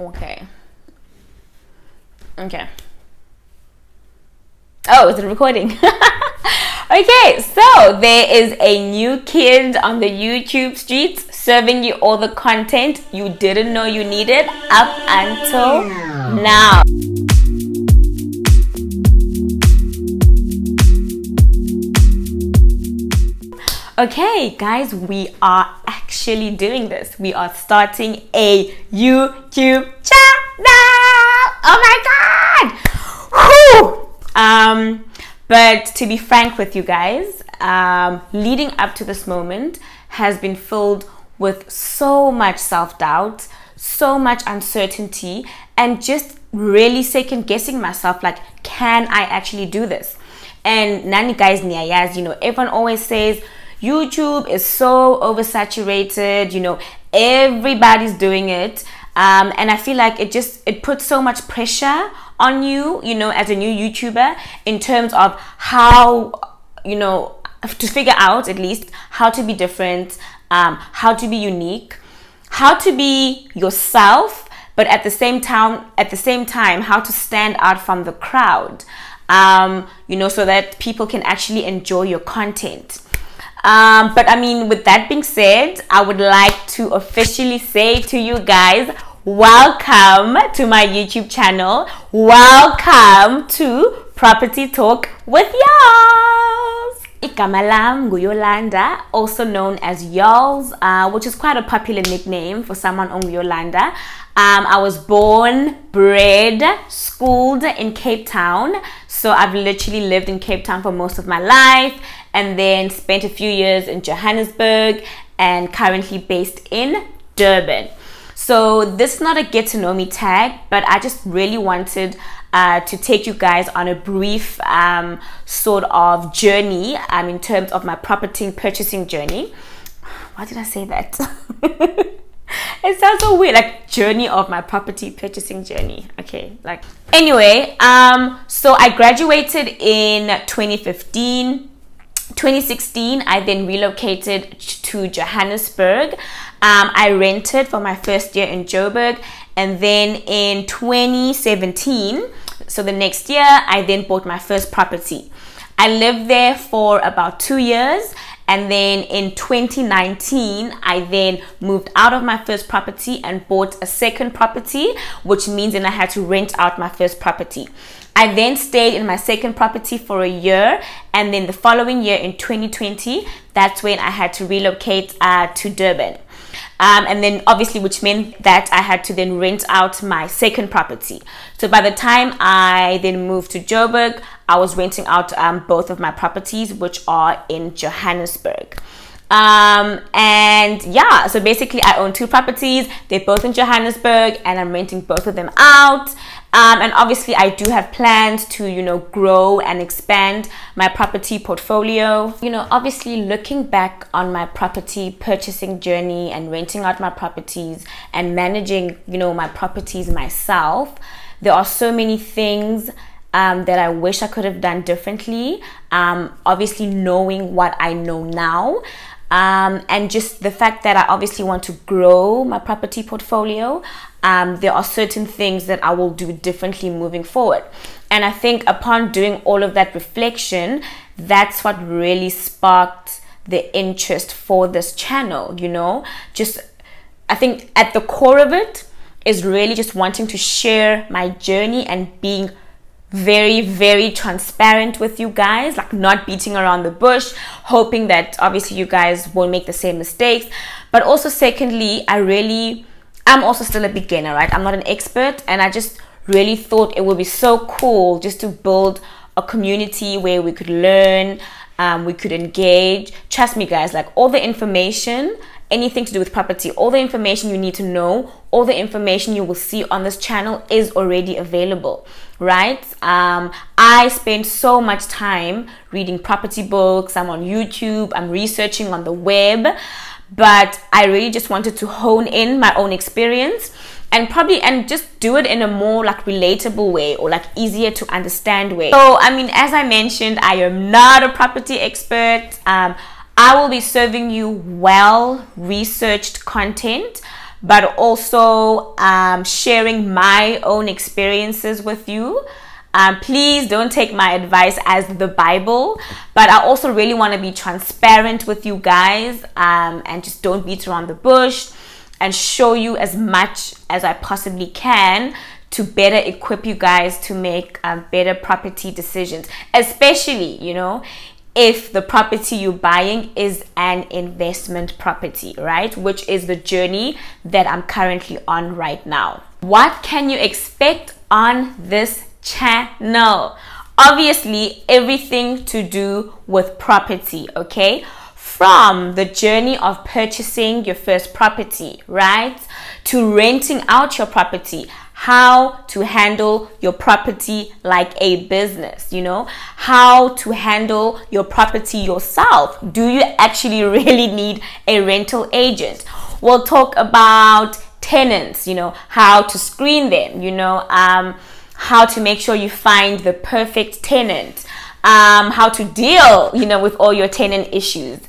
Okay. Okay. Oh, is it recording? okay, so there is a new kid on the YouTube streets serving you all the content you didn't know you needed up until now. Okay, guys, we are actually doing this. We are starting a YouTube channel. Oh my god! Whew! Um, but to be frank with you guys, um, leading up to this moment has been filled with so much self doubt, so much uncertainty, and just really second guessing myself like, can I actually do this? And nani guys, niyaz, you know, everyone always says, YouTube is so oversaturated, you know, everybody's doing it. Um, and I feel like it just it puts so much pressure on you, you know, as a new YouTuber in terms of how you know to figure out at least how to be different, um, how to be unique, how to be yourself, but at the same time, at the same time, how to stand out from the crowd, um, you know, so that people can actually enjoy your content. Um, but I mean, with that being said, I would like to officially say to you guys, welcome to my YouTube channel. Welcome to Property Talk with Yals. Ikamalam Guyolanda, also known as Yals, uh, which is quite a popular nickname for someone on Yolanda Um, I was born, bred, schooled in Cape Town. So I've literally lived in Cape Town for most of my life and then spent a few years in Johannesburg and currently based in Durban. So this is not a get to know me tag, but I just really wanted uh, to take you guys on a brief um, sort of journey um, in terms of my property purchasing journey. Why did I say that? it sounds so weird, like journey of my property purchasing journey. Okay, like anyway, um, so I graduated in 2015 2016, I then relocated to Johannesburg. Um, I rented for my first year in Joburg, and then in 2017, so the next year, I then bought my first property. I lived there for about two years and then in 2019, I then moved out of my first property and bought a second property, which means then I had to rent out my first property. I then stayed in my second property for a year, and then the following year in 2020, that's when I had to relocate uh, to Durban. Um, and then obviously, which meant that I had to then rent out my second property. So by the time I then moved to Joburg, I was renting out um, both of my properties, which are in Johannesburg. Um, and yeah, so basically, I own two properties. They're both in Johannesburg, and I'm renting both of them out. Um, and obviously, I do have plans to, you know, grow and expand my property portfolio. You know, obviously, looking back on my property purchasing journey and renting out my properties and managing, you know, my properties myself, there are so many things um, that I wish I could have done differently. Um, obviously, knowing what I know now, um, and just the fact that I obviously want to grow my property portfolio, um, there are certain things that I will do differently moving forward. And I think upon doing all of that reflection, that's what really sparked the interest for this channel, you know? Just, I think at the core of it is really just wanting to share my journey and being very, very transparent with you guys, like not beating around the bush, hoping that obviously you guys won't make the same mistakes. But also, secondly, I really, I'm also still a beginner, right? I'm not an expert, and I just really thought it would be so cool just to build a community where we could learn, um, we could engage. Trust me, guys, like all the information anything to do with property. All the information you need to know, all the information you will see on this channel is already available, right? Um, I spend so much time reading property books. I'm on YouTube. I'm researching on the web, but I really just wanted to hone in my own experience and probably and just do it in a more like relatable way or like easier to understand way so i mean as i mentioned i am not a property expert um, I will be serving you well researched content, but also um, sharing my own experiences with you. Um, please don't take my advice as the Bible, but I also really want to be transparent with you guys um, and just don't beat around the bush and show you as much as I possibly can to better equip you guys to make um, better property decisions, especially, you know, if the property you're buying is an investment property, right? Which is the journey that I'm currently on right now. What can you expect on this channel? Obviously, everything to do with property, okay? From the journey of purchasing your first property, right? To renting out your property how to handle your property like a business, you know, how to handle your property yourself. Do you actually really need a rental agent? We'll talk about tenants, you know, how to screen them, you know, um, how to make sure you find the perfect tenant. Um, how to deal, you know, with all your tenant issues,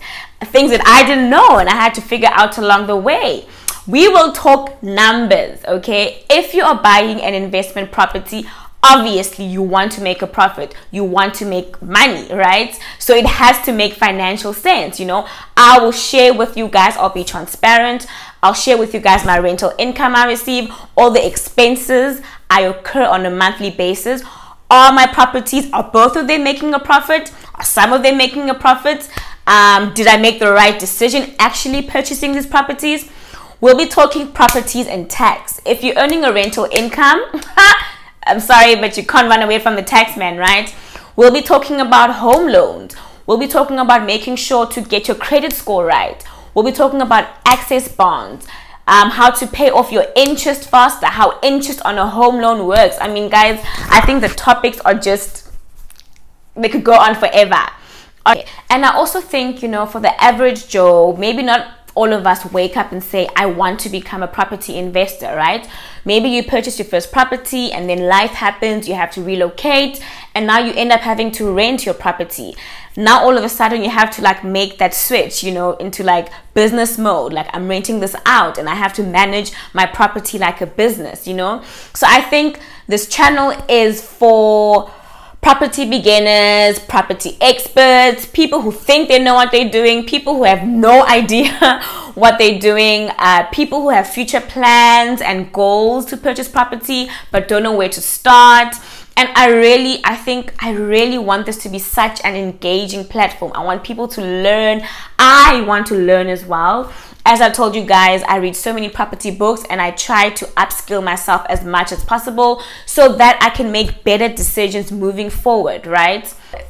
things that I didn't know and I had to figure out along the way we will talk numbers, okay? If you are buying an investment property, obviously you want to make a profit you want to make money right so it has to make financial sense you know i will share with you guys i'll be transparent i'll share with you guys my rental income i receive all the expenses i occur on a monthly basis all my properties are both of them making a profit are some of them making a profit um, did i make the right decision actually purchasing these properties We'll be talking properties and tax. If you're earning a rental income, I'm sorry, but you can't run away from the tax man, right? We'll be talking about home loans. We'll be talking about making sure to get your credit score right. We'll be talking about access bonds, um, how to pay off your interest faster, how interest on a home loan works. I mean, guys, I think the topics are just, they could go on forever. Okay. And I also think, you know, for the average Joe, maybe not all of us wake up and say, I want to become a property investor, right? Maybe you purchase your first property and then life happens, you have to relocate, and now you end up having to rent your property. Now all of a sudden you have to like make that switch, you know, into like business mode. Like I'm renting this out and I have to manage my property like a business, you know? So I think this channel is for property beginners, property experts, people who think they know what they're doing, people who have no idea what they're doing, uh, people who have future plans and goals to purchase property but don't know where to start, and I really, I think I really want this to be such an engaging platform. I want people to learn. I want to learn as well. As I told you guys, I read so many property books and I try to upskill myself as much as possible so that I can make better decisions moving forward, right?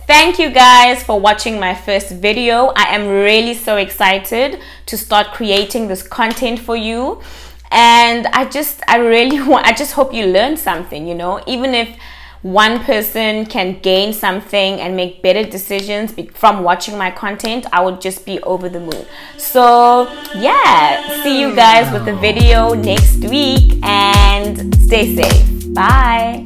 Thank you guys for watching my first video. I am really so excited to start creating this content for you. And I just, I really want, I just hope you learned something, you know, even if one person can gain something and make better decisions from watching my content, I would just be over the moon. So yeah, see you guys with the video next week and stay safe. Bye.